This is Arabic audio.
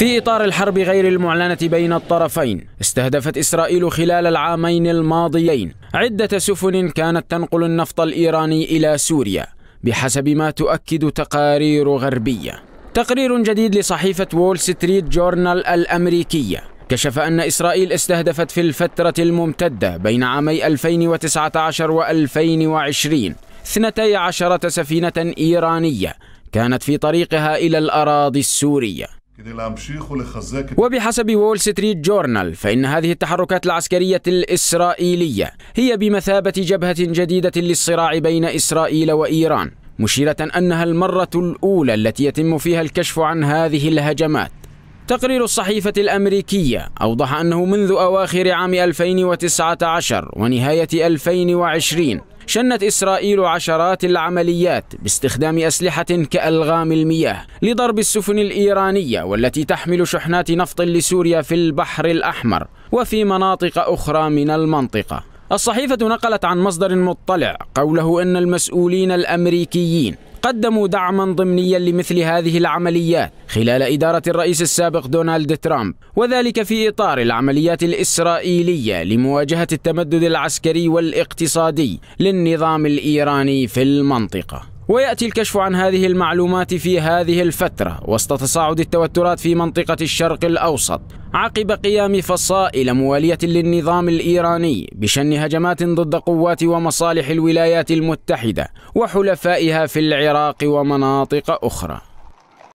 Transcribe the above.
في إطار الحرب غير المعلنة بين الطرفين استهدفت إسرائيل خلال العامين الماضيين عدة سفن كانت تنقل النفط الإيراني إلى سوريا بحسب ما تؤكد تقارير غربية تقرير جديد لصحيفة وول ستريت جورنال الأمريكية كشف أن إسرائيل استهدفت في الفترة الممتدة بين عامي 2019 و 2020 12 سفينة إيرانية كانت في طريقها إلى الأراضي السورية وبحسب وول ستريت جورنال فإن هذه التحركات العسكرية الإسرائيلية هي بمثابة جبهة جديدة للصراع بين إسرائيل وإيران مشيرة أنها المرة الأولى التي يتم فيها الكشف عن هذه الهجمات تقرير الصحيفة الأمريكية أوضح أنه منذ أواخر عام 2019 ونهاية 2020 شنت إسرائيل عشرات العمليات باستخدام أسلحة كألغام المياه لضرب السفن الإيرانية والتي تحمل شحنات نفط لسوريا في البحر الأحمر وفي مناطق أخرى من المنطقة الصحيفة نقلت عن مصدر مطلع قوله أن المسؤولين الأمريكيين قدموا دعما ضمنيا لمثل هذه العمليات خلال إدارة الرئيس السابق دونالد ترامب وذلك في إطار العمليات الإسرائيلية لمواجهة التمدد العسكري والاقتصادي للنظام الإيراني في المنطقة ويأتي الكشف عن هذه المعلومات في هذه الفترة وسط تصاعد التوترات في منطقة الشرق الأوسط عقب قيام فصائل موالية للنظام الإيراني بشن هجمات ضد قوات ومصالح الولايات المتحدة وحلفائها في العراق ومناطق أخرى